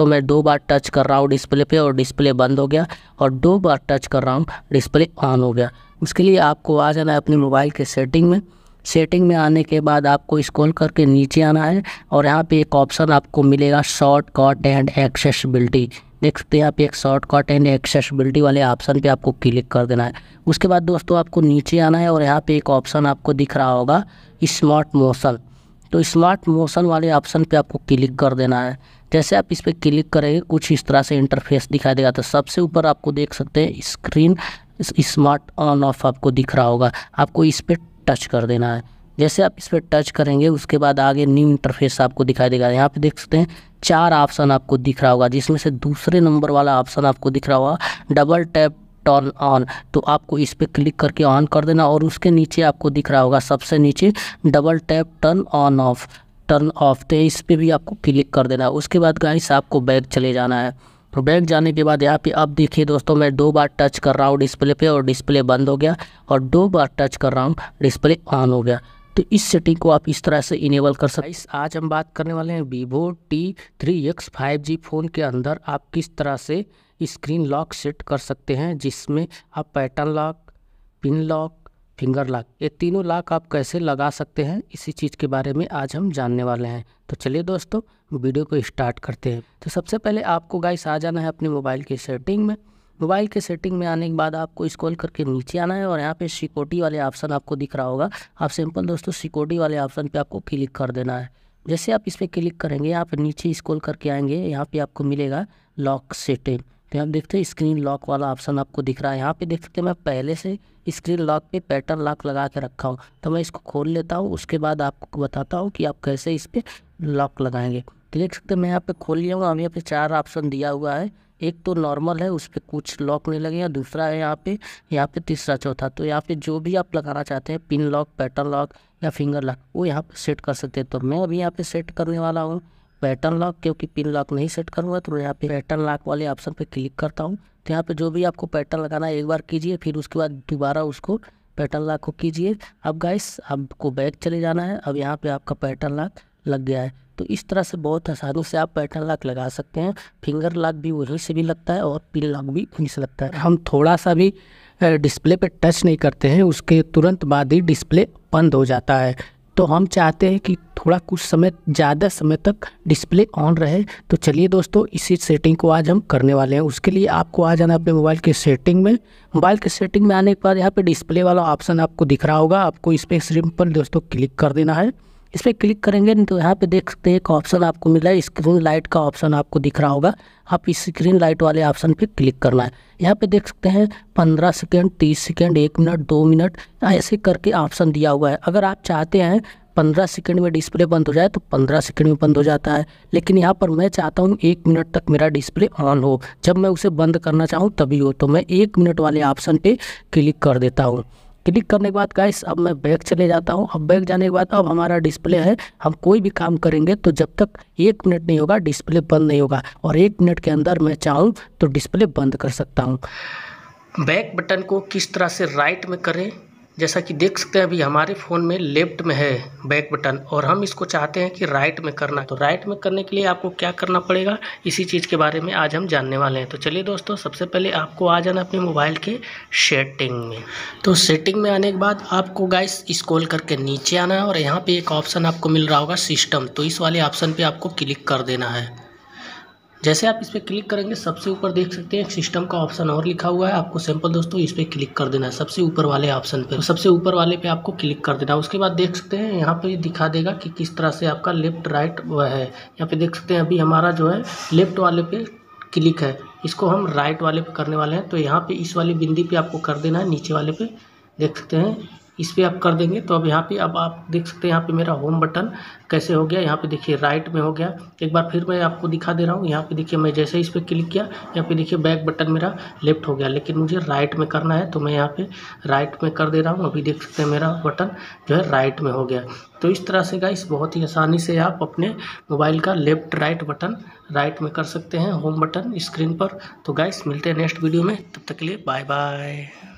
तो मैं दो बार टच कर रहा हूँ डिस्प्ले पे और डिस्प्ले बंद हो गया और दो बार टच कर रहा हूँ डिस्प्ले ऑन हो गया उसके लिए आपको आ जाना है अपने मोबाइल के सेटिंग में सेटिंग में आने के बाद आपको स्क्रॉल करके नीचे आना है और यहाँ पे एक ऑप्शन आपको मिलेगा शॉर्ट कट एंड एक्सेसिबिलिटी देख सकते हैं यहाँ पे एक शॉर्ट कट एंड एक्सेसिबिलिटी वाले ऑप्शन पे आपको क्लिक कर देना है उसके बाद दोस्तों आपको नीचे आना है और यहाँ पे एक ऑप्शन आपको दिख रहा होगा स्मार्ट मोशन तो स्मार्ट मोशन वाले ऑप्शन पे आपको क्लिक कर देना है जैसे आप इस पर क्लिक करेंगे कुछ इस तरह से इंटरफेस दिखाई देगा तो सबसे ऊपर आपको देख सकते हैं स्क्रीन स्मार्ट ऑन ऑफ आपको दिख रहा होगा आपको इस पर टच कर देना है जैसे आप इस पर टच करेंगे उसके बाद आगे न्यू इंटरफेस आपको दिखाई देगा यहाँ पे देख सकते हैं चार ऑप्शन आपको दिख रहा होगा जिसमें से दूसरे नंबर वाला ऑप्शन आपको दिख रहा होगा डबल टैप टर्न ऑन तो आपको इस पर क्लिक करके ऑन कर देना और उसके नीचे आपको दिख रहा होगा सबसे नीचे double tap turn on off turn off तो इस पर भी आपको क्लिक कर देना उसके बाद गाइस आपको बैग चले जाना है तो बैग जाने के बाद यहाँ पे अब देखिए दोस्तों मैं दो बार टच कर रहा हूँ डिस्प्ले पे और डिस्प्ले बंद हो गया और दो बार टच कर रहा हूँ डिस्प्ले ऑन हो गया तो इस सेटिंग को आप इस तरह से इनेबल कर सकते हैं आज हम बात करने वाले हैं Vivo T three X five G phone के अंदर आप किस तरह से स्क्रीन लॉक सेट कर सकते हैं जिसमें आप pattern lock pin lock finger lock ये तीनों लॉक आप कैसे लगा सकते हैं इसी चीज़ के बारे में आज हम जानने वाले हैं तो चलिए दोस्तों वीडियो को स्टार्ट करते हैं तो सबसे पहले आपको गाइस आ जाना है अपने मोबाइल की सेटिंग में मोबाइल के सेटिंग में आने के बाद आपको स्क्रॉल करके नीचे आना है और यहाँ पे सिक्योरिटी वाले ऑप्शन आपको दिख रहा होगा आप सिंपल दोस्तों सिक्योरिटी वाले ऑप्शन पे आपको क्लिक कर देना है जैसे आप इस पर क्लिक करेंगे यहाँ पे नीचे स्क्रॉल करके आएंगे यहाँ पे आपको मिलेगा लॉक सेटिंग तो आप देखते हैं स्क्रीन लॉक वाला ऑप्शन आपको दिख रहा है यहाँ पे देख सकते हैं मैं पहले से स्क्रीन लॉक पे पैटर्न लॉक लगा के रखा हूँ तो मैं इसको खोल लेता हूँ उसके बाद आपको बताता हूँ कि आप कैसे इस पर लॉक लगाएंगे तो देख सकते हैं मैं यहाँ पे खोल लिया हूँ हमें यहाँ पे चार ऑप्शन दिया हुआ है एक तो नॉर्मल है उस पर कुछ लॉक नहीं लगे या दूसरा है यहाँ पे यहाँ पे तीसरा चौथा तो यहाँ पे जो भी आप लगाना चाहते हैं पिन लॉक पैटर्न लॉक या फिंगर लॉक वो यहाँ पे सेट कर सकते हैं तो मैं अभी यहाँ पे सेट करने वाला हूँ पैटर्न लॉक क्योंकि पिन लॉक नहीं सेट करूँगा तो यहाँ पे पैटर्न लॉक वाले ऑप्शन पे क्लिक करता हूँ तो यहाँ पे जो भी आपको पैटर्न लगाना है एक बार कीजिए फिर उसके बाद दोबारा उसको पैटर्न लॉक को कीजिए अब गाइस आपको बैक चले जाना है अब यहाँ पर आपका पैटर्न लॉक लग गया है तो इस तरह से बहुत आसानी से आप पैटर्न लॉक लगा सकते हैं फिंगर लॉक भी वहीं से भी लगता है और पिन लॉक भी वहीं से लगता है हम थोड़ा सा भी डिस्प्ले पे टच नहीं करते हैं उसके तुरंत बाद ही डिस्प्ले बंद हो जाता है तो हम चाहते हैं कि थोड़ा कुछ समय ज़्यादा समय तक डिस्प्ले ऑन रहे तो चलिए दोस्तों इसी सेटिंग को आज हम करने वाले हैं उसके लिए आपको आ जाना अपने मोबाइल के सेटिंग में मोबाइल के सेटिंग में आने के बाद यहाँ पे डिस्प्ले वाला ऑप्शन आपको दिख रहा होगा आपको इस पर सिंपल दोस्तों क्लिक कर देना है इस पर क्लिक करेंगे तो यहाँ पे देख सकते हैं एक ऑप्शन आपको मिला है स्क्रीन लाइट का ऑप्शन आपको दिख रहा होगा आप इस स्क्रीन लाइट वाले ऑप्शन पे क्लिक करना है यहाँ पे देख सकते हैं पंद्रह सेकेंड तीस सेकेंड एक मिनट दो मिनट हाँ, ऐसे करके ऑप्शन दिया हुआ है अगर आप चाहते हैं पंद्रह सेकेंड में डिस्प्ले बंद हो जाए तो पंद्रह सेकेंड में बंद हो जाता है लेकिन यहाँ पर मैं चाहता हूँ एक मिनट तक मेरा डिस्प्ले ऑन हो जब मैं उसे बंद करना चाहूँ तभी हो तो मैं एक मिनट वाले ऑप्शन पर क्लिक कर देता हूँ क्लिक करने के बाद गाइस अब मैं बैग चले जाता हूँ अब बैग जाने के बाद अब हमारा डिस्प्ले है हम कोई भी काम करेंगे तो जब तक एक मिनट नहीं होगा डिस्प्ले बंद नहीं होगा और एक मिनट के अंदर मैं चाहूँ तो डिस्प्ले बंद कर सकता हूँ बैक बटन को किस तरह से राइट में करें जैसा कि देख सकते हैं अभी हमारे फ़ोन में लेफ्ट में है बैक बटन और हम इसको चाहते हैं कि राइट में करना तो राइट में करने के लिए आपको क्या करना पड़ेगा इसी चीज़ के बारे में आज हम जानने वाले हैं तो चलिए दोस्तों सबसे पहले आपको आ जाना अपने मोबाइल के सेटिंग में तो सेटिंग में आने के बाद आपको गाइस स्क्रॉल करके नीचे आना है और यहाँ पर एक ऑप्शन आपको मिल रहा होगा सिस्टम तो इस वाले ऑप्शन पर आपको क्लिक कर देना है जैसे आप इस पर क्लिक करेंगे सबसे ऊपर देख सकते हैं सिस्टम का ऑप्शन और लिखा हुआ है आपको सैंपल दोस्तों इस पर क्लिक कर देना है सबसे ऊपर वाले ऑप्शन पर सबसे ऊपर वाले पे आपको क्लिक कर देना है उसके बाद देख सकते हैं यहाँ पे दिखा देगा कि किस तरह से आपका लेफ्ट राइट वह है यहाँ पे देख सकते हैं अभी हमारा जो है लेफ्ट वाले पे क्लिक है इसको हम राइट वाले पे करने वाले हैं तो यहाँ पे इस वाली बिंदी पे आपको कर देना है नीचे वाले पे देख सकते हैं इस पर आप कर देंगे तो अब यहाँ पे अब आप देख सकते हैं यहाँ पे मेरा होम बटन कैसे हो गया यहाँ पे देखिए राइट में हो गया एक बार फिर मैं आपको दिखा दे रहा हूँ यहाँ पे देखिए मैं जैसे इस पर क्लिक किया यहाँ पे देखिए बैक बटन मेरा लेफ्ट हो गया लेकिन मुझे राइट में करना है तो मैं यहाँ पर राइट में कर दे रहा हूँ अभी देख सकते हैं मेरा बटन जो है राइट में हो गया तो इस तरह से गाइस बहुत ही आसानी से आप अपने मोबाइल का लेफ्ट राइट बटन राइट में कर सकते हैं होम बटन स्क्रीन पर तो गाइस मिलते हैं नेक्स्ट वीडियो में तब तक के लिए बाय बाय